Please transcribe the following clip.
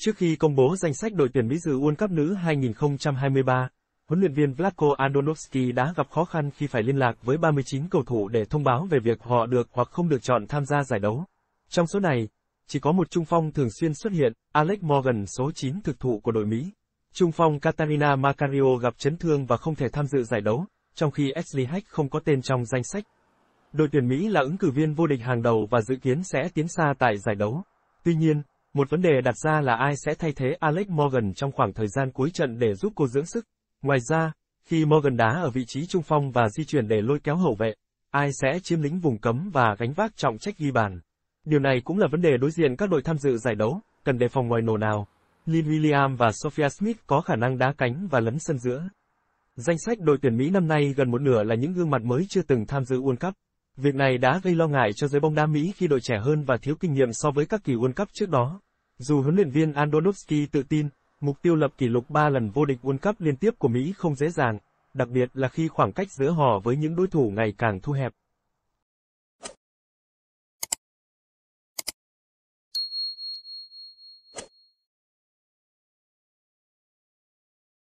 Trước khi công bố danh sách đội tuyển Mỹ dự World Cup nữ 2023, huấn luyện viên Vladko Andonovsky đã gặp khó khăn khi phải liên lạc với 39 cầu thủ để thông báo về việc họ được hoặc không được chọn tham gia giải đấu. Trong số này, chỉ có một trung phong thường xuyên xuất hiện, Alex Morgan số 9 thực thụ của đội Mỹ. Trung phong Katarina Macario gặp chấn thương và không thể tham dự giải đấu, trong khi Ashley Hack không có tên trong danh sách. Đội tuyển Mỹ là ứng cử viên vô địch hàng đầu và dự kiến sẽ tiến xa tại giải đấu. Tuy nhiên, một vấn đề đặt ra là ai sẽ thay thế Alex Morgan trong khoảng thời gian cuối trận để giúp cô dưỡng sức. Ngoài ra, khi Morgan đá ở vị trí trung phong và di chuyển để lôi kéo hậu vệ, ai sẽ chiếm lĩnh vùng cấm và gánh vác trọng trách ghi bàn. Điều này cũng là vấn đề đối diện các đội tham dự giải đấu, cần đề phòng ngoài nổ nào. Lin William và Sophia Smith có khả năng đá cánh và lấn sân giữa. Danh sách đội tuyển Mỹ năm nay gần một nửa là những gương mặt mới chưa từng tham dự World Cup. Việc này đã gây lo ngại cho giới bóng đá Mỹ khi đội trẻ hơn và thiếu kinh nghiệm so với các kỳ World Cup trước đó. Dù huấn luyện viên Andonovsky tự tin, mục tiêu lập kỷ lục 3 lần vô địch World Cup liên tiếp của Mỹ không dễ dàng, đặc biệt là khi khoảng cách giữa họ với những đối thủ ngày càng thu hẹp.